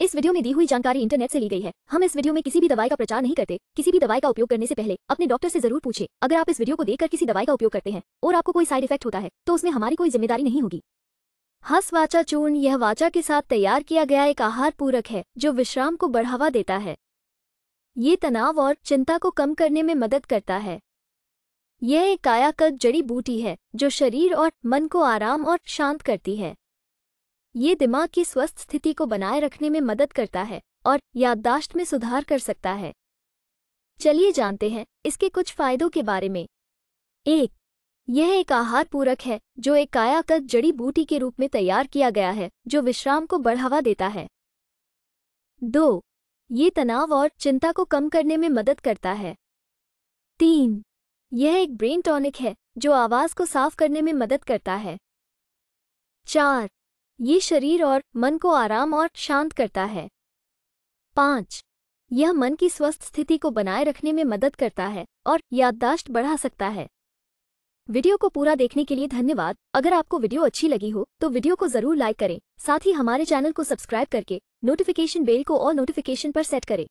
इस वीडियो में दी हुई जानकारी इंटरनेट से ली गई है हम इस वीडियो में किसी भी दवाई का प्रचार नहीं करते किसी भी दवाई का उपयोग करने से पहले अपने डॉक्टर से जरूर पूछे अगर आप इस वीडियो को देखकर किसी दवाई का उपयोग करते हैं और आपको कोई साइड इफेक्ट होता है तो उसमें हमारी कोई जिम्मेदारी नहीं होगी हस वाचा चूर्ण यह वाचा के साथ तैयार किया गया एक आहार पूरक है जो विश्राम को बढ़ावा देता है ये तनाव और चिंता को कम करने में मदद करता है यह एक कायाकल्प जड़ी बूटी है जो शरीर और मन को आराम और शांत करती है ये दिमाग की स्वस्थ स्थिति को बनाए रखने में मदद करता है और याददाश्त में सुधार कर सकता है चलिए जानते हैं इसके कुछ फायदों के बारे में एक यह एक आहार पूरक है जो एक कायाकत जड़ी बूटी के रूप में तैयार किया गया है जो विश्राम को बढ़ावा देता है दो ये तनाव और चिंता को कम करने में मदद करता है तीन यह एक ब्रेन टॉनिक है जो आवाज को साफ करने में मदद करता है चार ये शरीर और मन को आराम और शांत करता है पाँच यह मन की स्वस्थ स्थिति को बनाए रखने में मदद करता है और याददाश्त बढ़ा सकता है वीडियो को पूरा देखने के लिए धन्यवाद अगर आपको वीडियो अच्छी लगी हो तो वीडियो को जरूर लाइक करें साथ ही हमारे चैनल को सब्सक्राइब करके नोटिफिकेशन बेल को और नोटिफिकेशन पर सेट करें